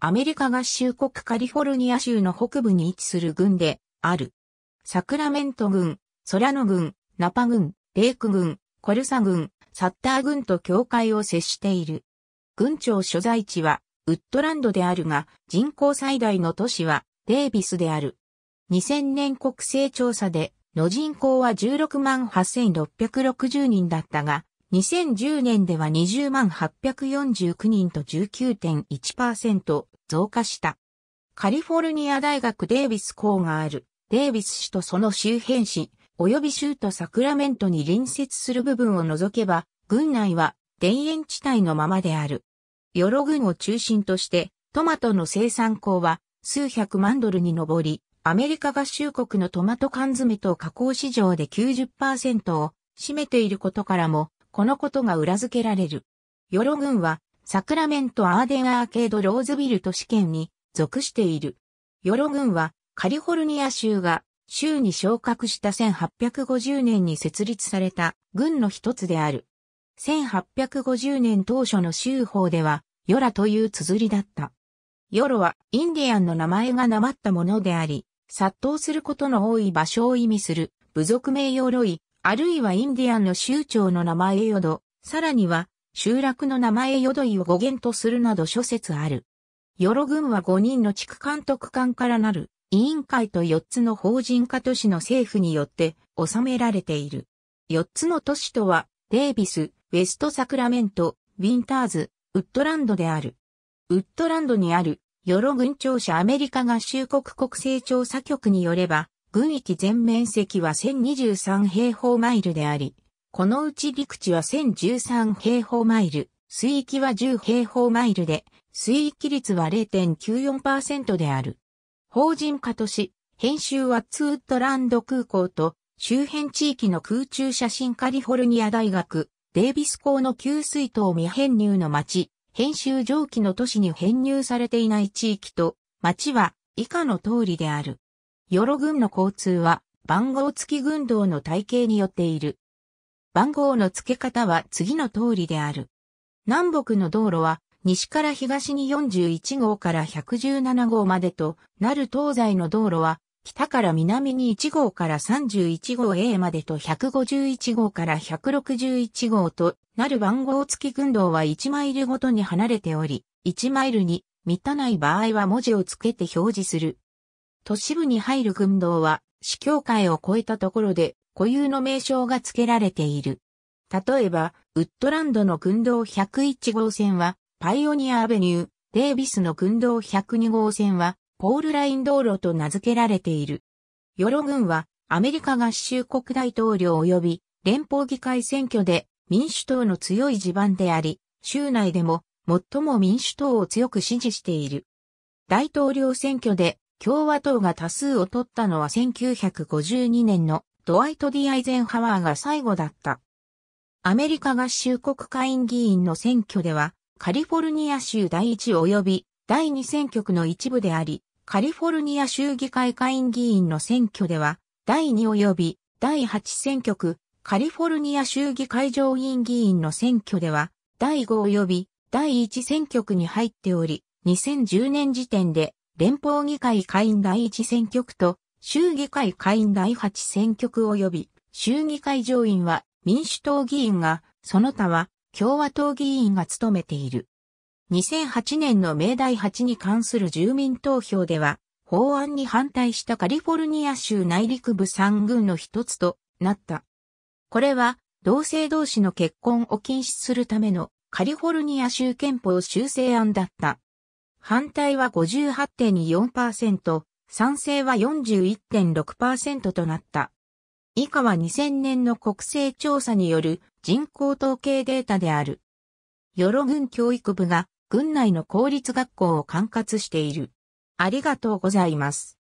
アメリカ合衆国カリフォルニア州の北部に位置する軍である。サクラメント軍、ソラノ軍、ナパ軍、レイク軍、コルサ軍、サッター軍と境界を接している。軍庁所在地はウッドランドであるが、人口最大の都市はデイビスである。2000年国勢調査で、の人口は16万8660人だったが、2010年では20万849人と19.1%、増加した。カリフォルニア大学デイビス校がある、デイビス市とその周辺市、及び州都サクラメントに隣接する部分を除けば、郡内は田園地帯のままである。ヨロ郡を中心として、トマトの生産校は数百万ドルに上り、アメリカ合衆国のトマト缶詰と加工市場で90%を占めていることからも、このことが裏付けられる。ヨロ郡はサクラメントアーデンアーケードローズビル都市圏に属している。ヨロ軍はカリフォルニア州が州に昇格した1850年に設立された軍の一つである。1850年当初の州法ではヨラという綴りだった。ヨロはインディアンの名前がなまったものであり、殺到することの多い場所を意味する部族名ヨロイ、あるいはインディアンの州長の名前ヨド、さらには集落の名前淀イを語源とするなど諸説ある。ヨロ軍は5人の地区監督官からなる委員会と4つの法人化都市の政府によって収められている。4つの都市とは、デイビス、ウェストサクラメント、ウィンターズ、ウッドランドである。ウッドランドにある、ヨロ軍庁舎アメリカ合衆国国勢調査局によれば、軍域全面積は1023平方マイルであり、このうち陸地は1013平方マイル、水域は10平方マイルで、水域率は0.94%である。法人化都市、編集はツーットランド空港と、周辺地域の空中写真カリフォルニア大学、デイビス港の給水塔未編入の町、編集上記の都市に編入されていない地域と、町は以下の通りである。ヨロ軍の交通は、番号付き軍道の体系によっている。番号の付け方は次の通りである。南北の道路は西から東に41号から117号までとなる東西の道路は北から南に1号から31号 A までと151号から161号となる番号付き群道は1マイルごとに離れており、1マイルに満たない場合は文字を付けて表示する。都市部に入る群道は市境界を越えたところで固有の名称が付けられている。例えば、ウッドランドの群道101号線は、パイオニアアベニュー、デイビスの群道102号線は、ポールライン道路と名付けられている。ヨロ軍は、アメリカ合衆国大統領及び連邦議会選挙で民主党の強い地盤であり、州内でも最も民主党を強く支持している。大統領選挙で共和党が多数を取ったのは1952年のドワイト・ディ・アイゼンハワーが最後だった。アメリカ合衆国下院議員の選挙では、カリフォルニア州第1及び第2選挙区の一部であり、カリフォルニア州議会下院議員の選挙では、第2及び第8選挙区、カリフォルニア州議会上院議員の選挙では、第5及び第1選挙区に入っており、2010年時点で連邦議会下院第1選挙区と州議会会員第8選挙区及び州議会上院は民主党議員が、その他は共和党議員が務めている。2008年の明大8に関する住民投票では、法案に反対したカリフォルニア州内陸部3軍の一つとなった。これは、同性同士の結婚を禁止するためのカリフォルニア州憲法修正案だった。反対は58.24%、賛成は41.6%となった。以下は2000年の国勢調査による人口統計データである。与路軍教育部が軍内の公立学校を管轄している。ありがとうございます。